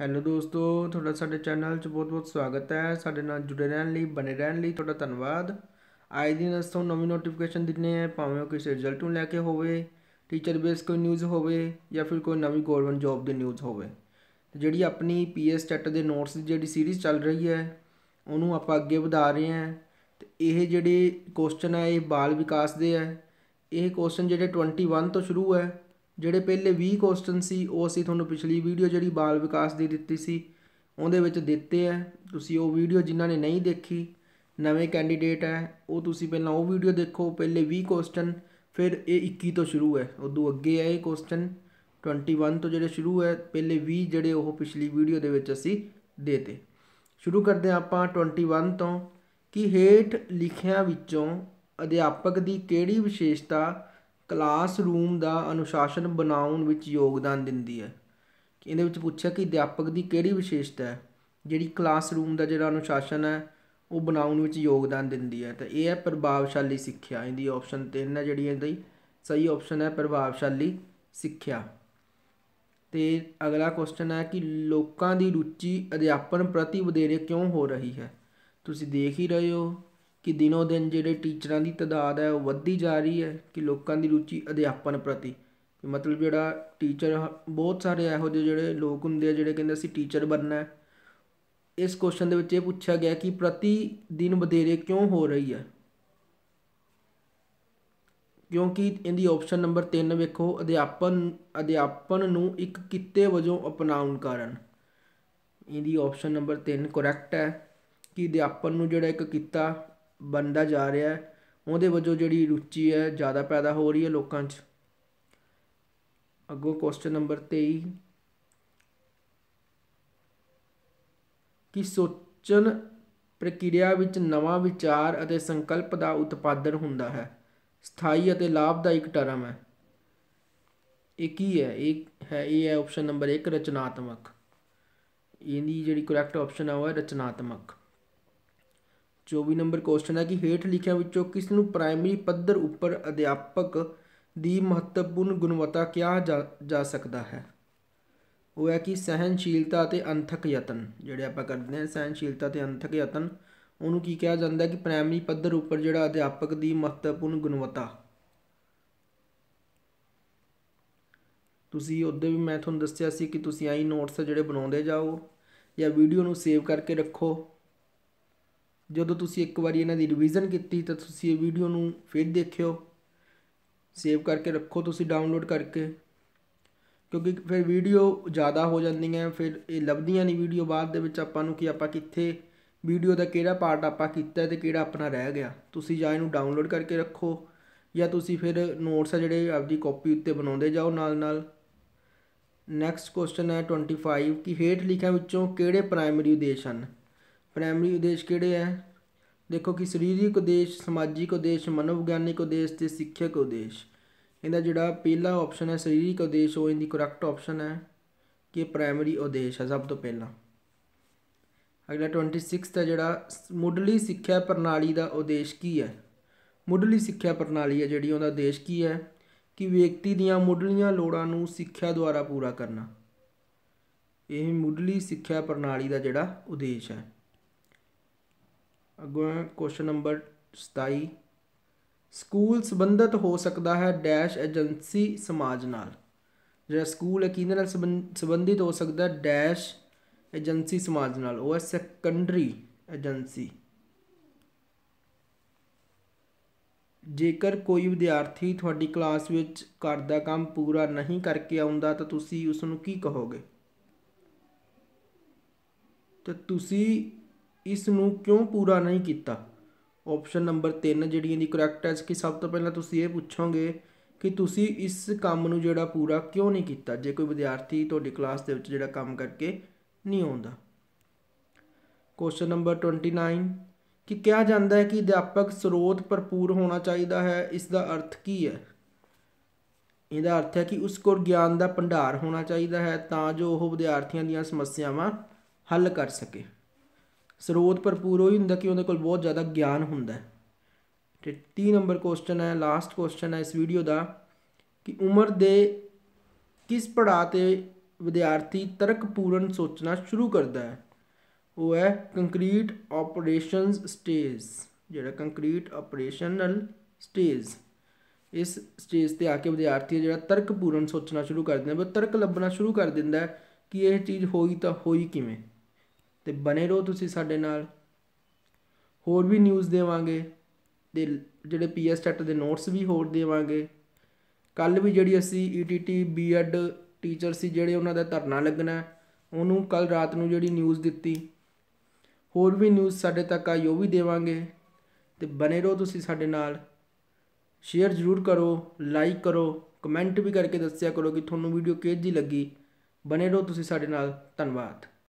hello ਦੋਸਤੋ ਤੁਹਾਡਾ ਸਾਡੇ ਚੈਨਲ 'ਚ ਬਹੁਤ-ਬਹੁਤ ਸਵਾਗਤ ਹੈ ਸਾਡੇ ਨਾਲ ਜੁੜੇ ਰਹਿਣ ਲਈ ਬਣੇ ਰਹਿਣ ਲਈ ਤੁਹਾਡਾ ਧੰਨਵਾਦ ਆਏ ਦਿਨ ਤੋਂ ਨਵੀਂ ਨੋਟੀਫਿਕੇਸ਼ਨ ਦਿੰਨੇ ਆ ਭਾਵੇਂ ਉਹ ਕਿਸੇ ਰਿਜ਼ਲਟ ਨੂੰ ਲੈ ਕੇ ਹੋਵੇ ਟੀਚਰ ਬੇਸ ਕੋਈ ਨਿਊਜ਼ ਹੋਵੇ ਜਾਂ ਫਿਰ ਕੋਈ ਨਵੀਂ ਗਵਰਨਮੈਂਟ ਜੌਬ ਦੀ ਨਿਊਜ਼ ਹੋਵੇ ਤੇ ਜਿਹੜੀ ਆਪਣੀ ਪੀਐਸ ਚੈਟ ਦੇ ਨੋਟਸ ਦੀ ਜਿਹੜੀ ਸੀਰੀਜ਼ ਚੱਲ ਰਹੀ ਹੈ ਉਹਨੂੰ ਆਪਾਂ ਅੱਗੇ ਵਧਾ ਰਹੇ ਹਾਂ ਤੇ ਇਹ ਜਿਹੜੇ ਕੁਐਸਚਨ ਹੈ ਇਹ ਬਾਲ ਵਿਕਾਸ ਦੇ ਹੈ ਇਹ ਕੁਐਸਚਨ ਜਿਹੜੇ 21 ਤੋਂ ਸ਼ੁਰੂ ਹੈ ਜਿਹੜੇ ਪਹਿਲੇ 20 ਕੁਐਸਚਨ ਸੀ ਉਹ ਅਸੀਂ ਤੁਹਾਨੂੰ ਪਿਛਲੀ ਵੀਡੀਓ ਜਿਹੜੀ ਬਾਲ ਵਿਕਾਸ ਦੀ ਦਿੱਤੀ ਸੀ ਉਹਦੇ ਵਿੱਚ ਦਿੱਤੇ ਆ ਤੁਸੀਂ ਉਹ ਵੀਡੀਓ ਜਿਨ੍ਹਾਂ ਨੇ ਨਹੀਂ ਦੇਖੀ ਨਵੇਂ ਕੈਂਡੀਡੇਟ ਆ ਉਹ ਤੁਸੀਂ ਪਹਿਲਾਂ ਉਹ ਵੀਡੀਓ ਦੇਖੋ ਪਹਿਲੇ 20 ਕੁਐਸਚਨ ਫਿਰ ਇਹ 21 ਤੋਂ ਸ਼ੁਰੂ ਹੈ ਉਦੋਂ ਅੱਗੇ ਆ ਇਹ ਕੁਐਸਚਨ 21 ਤੋਂ ਜਿਹੜੇ ਸ਼ੁਰੂ ਹੈ ਪਹਿਲੇ 20 ਜਿਹੜੇ ਉਹ ਪਿਛਲੀ ਵੀਡੀਓ ਦੇ ਵਿੱਚ ਅਸੀਂ ਦੇਤੇ ਸ਼ੁਰੂ ਕਰਦੇ ਆਪਾਂ 21 ਤੋਂ ਕਿ ਹੇਠ ਲਿਖਿਆਂ ਵਿੱਚੋਂ ਅਧਿਆਪਕ ਦੀ ਕਿਹੜੀ ਵਿਸ਼ੇਸ਼ਤਾ ਕਲਾਸਰੂਮ ਦਾ ਅਨੁਸ਼ਾਸਨ ਬਣਾਉਣ ਵਿੱਚ ਯੋਗਦਾਨ ਦਿੰਦੀ ਹੈ ਇਹਦੇ ਵਿੱਚ ਪੁੱਛਿਆ ਕਿ ਅਧਿਆਪਕ ਦੀ ਕਿਹੜੀ ਵਿਸ਼ੇਸ਼ਤਾ ਹੈ ਜਿਹੜੀ ਕਲਾਸਰੂਮ ਦਾ ਜਿਹੜਾ ਅਨੁਸ਼ਾਸਨ ਹੈ ਉਹ ਬਣਾਉਣ ਵਿੱਚ ਯੋਗਦਾਨ ਦਿੰਦੀ ਹੈ ਤਾਂ ਇਹ ਹੈ ਪ੍ਰਭਾਵਸ਼ਾਲੀ ਸਿੱਖਿਆ ਇਹਦੀ ਆਪਸ਼ਨ 3 ਹੈ ਜਿਹੜੀ ਇਹਦੀ ਸਹੀ ਆਪਸ਼ਨ ਹੈ ਪ੍ਰਭਾਵਸ਼ਾਲੀ ਸਿੱਖਿਆ ਤੇ ਅਗਲਾ ਕੁਐਸਚਨ ਹੈ ਕਿ ਲੋਕਾਂ ਦੀ ਰੁਚੀ ਅਧਿਆਪਨ ਪ੍ਰਤੀ ਵਧੇਰੇ ਕਿਉਂ ਹੋ ਰਹੀ ਹੈ ਤੁਸੀਂ ਦੇਖ ਹੀ ਰਹੇ ਹੋ ਕਿ ਦਿਨੋ ਦਿਨ ਜਿਹੜੇ ਟੀਚਰਾਂ ਦੀ ਤਦਾਦ ਹੈ ਉਹ ਵੱਧਦੀ ਜਾ ਰਹੀ ਹੈ ਕਿ ਲੋਕਾਂ ਦੀ ਰੁਚੀ ਅਧਿਆਪਨ ਪ੍ਰਤੀ ਮਤਲਬ ਜਿਹੜਾ ਟੀਚਰ ਬਹੁਤ ਸਾਰੇ ਇਹੋ ਜਿਹੇ ਜਿਹੜੇ ਲੋਕ ਹੁੰਦੇ ਆ ਜਿਹੜੇ ਕਹਿੰਦੇ ਅਸੀਂ ਟੀਚਰ ਬਣਨਾ ਇਸ ਕੁਐਸਚਨ ਦੇ ਵਿੱਚ ਇਹ ਪੁੱਛਿਆ ਗਿਆ ਕਿ ਪ੍ਰਤੀ ਦਿਨ ਵਧੇਰੇ ਕਿਉਂ ਹੋ ਰਹੀ ਹੈ ਕਿਉਂਕਿ ਇਹਦੀ ਆਪਸ਼ਨ ਨੰਬਰ 3 ਵੇਖੋ ਅਧਿਆਪਨ ਅਧਿਆਪਨ ਨੂੰ ਇੱਕ ਕਿੱਤੇ ਵਜੋਂ ਅਪਣਾਉਣ ਕਾਰਨ ਇਹਦੀ ਆਪਸ਼ਨ ਨੰਬਰ 3 ਕਰੈਕਟ ਹੈ ਕਿ ਅਧਿਆਪਨ ਨੂੰ ਜਿਹੜਾ ਇੱਕ ਕਿੱਤਾ ਬੰਦਾ ਜਾ ਰਿਹਾ ਉਹਦੇ ਵਜੋਂ ਜਿਹੜੀ ਰੁਚੀ ਹੈ ਜ਼ਿਆਦਾ ਪੈਦਾ ਹੋ ਰਹੀ ਹੈ ਲੋਕਾਂ 'ਚ ਅੱਗੋਂ ਕੁਐਸਚਨ ਨੰਬਰ 23 ਕਿ ਸੋਚਣ ਪ੍ਰਕਿਰਿਆ ਵਿੱਚ ਨਵਾਂ ਵਿਚਾਰ ਅਤੇ ਸੰਕਲਪ ਦਾ ਉਤਪਾਦਨ ਹੁੰਦਾ ਹੈ ਸਥਾਈ ਅਤੇ ਲਾਭਦਾਇਕ ਟਰਮ ਹੈ ਇਹ ਕੀ ਹੈ ਇਹ ਹੈ ਇਹ ਹੈ ਆਪਸ਼ਨ ਨੰਬਰ 1 ਰਚਨਾਤਮਕ ਇਹਦੀ ਜਿਹੜੀ ਕਰੈਕਟ ਆਪਸ਼ਨ ਆ ਉਹ ਹੈ ਰਚਨਾਤਮਕ 24 ਨੰਬਰ ਕੁਐਸਚਨ ਹੈ ਕਿ ਹੇਠ ਲਿਖਿਆਂ ਵਿੱਚੋਂ ਕਿਸ ਨੂੰ ਪ੍ਰਾਇਮਰੀ ਪੱਧਰ ਉੱਪਰ ਅਧਿਆਪਕ ਦੀ ਮਹੱਤਵਪੂਰਨ ਗੁਣਵੱਤਾ ਕਿਹਾ ਜਾ ਸਕਦਾ ਹੈ ਉਹ ਹੈ ਕਿ ਸਹਿਨਸ਼ੀਲਤਾ ਅਤੇ ਅੰਥਕ ਯਤਨ ਜਿਹੜੇ ਆਪਾਂ ਕਰਦੇ ਹਾਂ ਸਹਿਨਸ਼ੀਲਤਾ ਤੇ ਅੰਥਕ ਯਤਨ ਉਹਨੂੰ ਕੀ ਕਿਹਾ ਜਾਂਦਾ ਹੈ ਕਿ ਪ੍ਰਾਇਮਰੀ ਪੱਧਰ ਉੱਪਰ ਜਿਹੜਾ ਅਧਿਆਪਕ ਦੀ ਮਹੱਤਵਪੂਰਨ ਗੁਣਵੱਤਾ ਤੁਸੀਂ ਉਹਦੇ ਵੀ ਮੈਂ ਤੁਹਾਨੂੰ ਦੱਸਿਆ ਸੀ ਕਿ ਤੁਸੀਂ ਆਈ ਨੋਟਸ ਜਿਹੜੇ ਬਣਾਉਂਦੇ ਜਾਓ ਜਾਂ ਵੀਡੀਓ ਨੂੰ ਸੇਵ ਕਰਕੇ ਰੱਖੋ ਜਦੋਂ ਤੁਸੀਂ ਇੱਕ ਵਾਰੀ ਇਹਨਾਂ ਦੀ ਰਿਵੀਜ਼ਨ ਕੀਤੀ ਤਾਂ ਤੁਸੀਂ ਇਹ ਵੀਡੀਓ ਨੂੰ ਫੇਰ ਦੇਖਿਓ ਸੇਵ ਕਰਕੇ ਰੱਖੋ ਤੁਸੀਂ ਡਾਊਨਲੋਡ ਕਰਕੇ ਕਿਉਂਕਿ ਫਿਰ ਵੀਡੀਓ ਜ਼ਿਆਦਾ ਹੋ ਜਾਂਦੀਆਂ ਫਿਰ ਇਹ ਲੱਭਦੀਆਂ ਨਹੀਂ ਵੀਡੀਓ ਬਾਅਦ ਦੇ ਵਿੱਚ ਆਪਾਂ ਨੂੰ ਕਿ ਆਪਾਂ ਕਿੱਥੇ ਵੀਡੀਓ ਦਾ ਕਿਹੜਾ ਪਾਰਟ ਆਪਾਂ ਕੀਤਾ ਤੇ ਕਿਹੜਾ ਆਪਣਾ ਰਹਿ ਗਿਆ ਤੁਸੀਂ ਜਾਂ ਇਹਨੂੰ ਡਾਊਨਲੋਡ ਕਰਕੇ ਰੱਖੋ ਜਾਂ ਤੁਸੀਂ ਫਿਰ ਨੋਟਸ ਆ ਜਿਹੜੇ ਆਪਦੀ ਕਾਪੀ ਉੱਤੇ ਬਣਾਉਂਦੇ ਜਾਓ ਨਾਲ ਨਾਲ ਨੈਕਸਟ ਕੁਐਸਚਨ ਹੈ 25 ਕਿ ਹੇਠ ਲਿਖਿਆਂ ਵਿੱਚੋਂ ਕਿਹੜੇ ਪ੍ਰਾਇਮਰੀ ਉਦੇਸ਼ ਹਨ ਪ੍ਰਾਇਮਰੀ ਉਦੇਸ਼ ਕਿਹੜੇ ਹੈ ਦੇਖੋ ਕਿ ਸਰੀਰਿਕ ਉਦੇਸ਼ ਸਮਾਜਿਕ ਉਦੇਸ਼ ਮਨੋਵਿਗਿਆਨਿਕ ਉਦੇਸ਼ ਤੇ ਸਿੱਖਿਅਕ ਉਦੇਸ਼ ਇਹਦਾ ਜਿਹੜਾ ਪਹਿਲਾ ਆਪਸ਼ਨ ਹੈ ਸਰੀਰਿਕ ਉਦੇਸ਼ ਉਹ ਇਹਦੀ ਕਰੈਕਟ ਆਪਸ਼ਨ ਹੈ ਕਿ ਪ੍ਰਾਇਮਰੀ ਉਦੇਸ਼ ਹੈ ਸਭ ਤੋਂ ਪਹਿਲਾਂ ਅਗਲਾ 26 ਦਾ ਜਿਹੜਾ ਮੁੱਢਲੀ ਸਿੱਖਿਆ ਪ੍ਰਣਾਲੀ ਦਾ ਉਦੇਸ਼ ਕੀ ਹੈ ਮੁੱਢਲੀ ਸਿੱਖਿਆ ਪ੍ਰਣਾਲੀ ਹੈ ਜਿਹੜੀ ਉਹਦਾ ਉਦੇਸ਼ ਕੀ ਹੈ ਕਿ ਵਿਅਕਤੀ ਦੀਆਂ ਮੁੱਢਲੀਆਂ ਲੋੜਾਂ ਨੂੰ ਸਿੱਖਿਆ ਦੁਆਰਾ ਪੂਰਾ ਕਰਨਾ ਇਹ ਮੁੱਢਲੀ ਸਿੱਖਿਆ ਪ੍ਰਣਾਲੀ ਦਾ ਜਿਹੜਾ ਉਦੇਸ਼ ਹੈ ਅੱਗੋਂ ਕੁਐਸਚਨ ਨੰਬਰ 27 ਸਕੂਲ ਸੰਬੰਧਤ ਹੋ ਸਕਦਾ ਹੈ ਡੈਸ਼ ਏਜੰਸੀ ਸਮਾਜ ਨਾਲ ਜਿਹੜਾ ਸਕੂਲ ਹੈ ਕਿਹਦੇ ਨਾਲ ਸੰਬੰਧਿਤ ਹੋ ਸਕਦਾ ਡੈਸ਼ ਏਜੰਸੀ ਸਮਾਜ ਨਾਲ ਉਹ ਹੈ ਸੈਕੰਡਰੀ ਏਜੰਸੀ ਜੇਕਰ ਕੋਈ ਵਿਦਿਆਰਥੀ ਤੁਹਾਡੀ ਕਲਾਸ ਵਿੱਚ ਕਰਦਾ ਕੰਮ ਪੂਰਾ ਨਹੀਂ ਕਰਕੇ ਆਉਂਦਾ ਤਾਂ ਤੁਸੀਂ ਉਸ ਨੂੰ ਕੀ ਕਹੋਗੇ ਤਾਂ ਤੁਸੀਂ ਇਸ ਨੂੰ ਕਿਉਂ ਪੂਰਾ ਨਹੀਂ ਕੀਤਾ ਆਪਸ਼ਨ ਨੰਬਰ 3 ਜਿਹੜੀ ਇਹਦੀ ਕਰੈਕਟ ਹੈ ਕਿ ਸਭ ਤੋਂ ਪਹਿਲਾਂ ਤੁਸੀਂ ਇਹ ਪੁੱਛੋਗੇ ਕਿ ਤੁਸੀਂ ਇਸ ਕੰਮ ਨੂੰ ਜਿਹੜਾ ਪੂਰਾ ਕਿਉਂ ਨਹੀਂ ਕੀਤਾ ਜੇ ਕੋਈ ਵਿਦਿਆਰਥੀ ਤੁਹਾਡੀ ਕਲਾਸ ਦੇ ਵਿੱਚ ਜਿਹੜਾ ਕੰਮ ਕਰਕੇ ਨਹੀਂ ਆਉਂਦਾ ਕੁਐਸਚਨ ਨੰਬਰ 29 ਕਿ ਕਿਹਾ ਜਾਂਦਾ ਹੈ ਕਿ ਅਧਿਆਪਕ ਸਰੋਤ ਭਰਪੂਰ ਹੋਣਾ ਚਾਹੀਦਾ ਹੈ ਇਸ ਦਾ ਅਰਥ ਕੀ ਹੈ ਇਹਦਾ ਅਰਥ ਹੈ ਕਿ ਉਸ ਕੋਲ ਗਿਆਨ ਦਾ ਭੰਡਾਰ ਹੋਣਾ ਚਾਹੀਦਾ ਹੈ ਤਾਂ ਜੋ ਉਹ ਵਿਦਿਆਰਥੀਆਂ ਦੀਆਂ ਸਮੱਸਿਆਵਾਂ ਹੱਲ ਕਰ ਸਕੇ ਸਰੋਤ ਭਰਪੂਰ ਹੋਈ ਹੁੰਦਾ ਕਿ ਉਹਦੇ ਕੋਲ ਬਹੁਤ ਜ਼ਿਆਦਾ ਗਿਆਨ ਹੁੰਦਾ ਹੈ ਤੇ 3 ਨੰਬਰ ਕੁਐਸਚਨ ਹੈ ਲਾਸਟ ਕੁਐਸਚਨ ਹੈ ਇਸ ਵੀਡੀਓ ਦਾ ਕਿ ਉਮਰ ਦੇ ਕਿਸ ਪੜਾਅ ਤੇ ਵਿਦਿਆਰਥੀ ਤਰਕਪੂਰਨ ਸੋਚਣਾ ਸ਼ੁਰੂ ਕਰਦਾ ਹੈ ਉਹ ਹੈ ਕੰਕਰੀਟ ਆਪਰੇਸ਼ਨਸ ਸਟੇਜ ਜਿਹੜਾ ਕੰਕਰੀਟ ਆਪਰੇਸ਼ਨਲ ਸਟੇਜ ਇਸ ਸਟੇਜ ਤੇ ਆ ਕੇ ਵਿਦਿਆਰਥੀ ਜਿਹੜਾ ਤਰਕਪੂਰਨ ਸੋਚਣਾ ਸ਼ੁਰੂ ਕਰ ਦਿੰਦਾ ਹੈ ਉਹ ਤਰਕ ਲੱਭਣਾ ਸ਼ੁਰੂ ਕਰ ਦਿੰਦਾ ਹੈ ਕਿ ਇਹ ਚੀਜ਼ ਹੋਈ ਤਾਂ ਹੋਈ ਕਿਵੇਂ ਤੇ ਬਨੇ ਰਹੋ ਤੁਸੀਂ ਸਾਡੇ ਨਾਲ ਹੋਰ ਵੀ ਨਿਊਜ਼ ਦੇਵਾਂਗੇ ਤੇ ਜਿਹੜੇ ਪੀਐਸ ਟੈਟ ਦੇ ਨੋਟਸ ਵੀ ਹੋਰ ਦੇਵਾਂਗੇ ਕੱਲ ਵੀ ਜਿਹੜੀ ਅਸੀਂ ਈਟੀਟੀ ਬੀਐਡ ਟੀਚਰ ਸੀ ਜਿਹੜੇ ਉਹਨਾਂ ਦਾ ਧਰਨਾ ਲੱਗਣਾ ਉਹਨੂੰ ਕੱਲ ਰਾਤ ਨੂੰ ਜਿਹੜੀ ਨਿਊਜ਼ ਦਿੱਤੀ ਹੋਰ ਵੀ ਨਿਊਜ਼ ਸਾਡੇ ਤੱਕ ਆਈ ਉਹ ਵੀ ਦੇਵਾਂਗੇ ਤੇ ਬਨੇ ਰਹੋ ਤੁਸੀਂ ਸਾਡੇ ਨਾਲ ਸ਼ੇਅਰ ਜ਼ਰੂਰ ਕਰੋ ਲਾਈਕ ਕਰੋ ਕਮੈਂਟ ਵੀ ਕਰਕੇ ਦੱਸਿਆ ਕਰੋ ਕਿ ਤੁਹਾਨੂੰ ਵੀਡੀਓ ਕਿਹੋ ਲੱਗੀ ਬਨੇ ਰਹੋ ਤੁਸੀਂ ਸਾਡੇ ਨਾਲ ਧੰਨਵਾਦ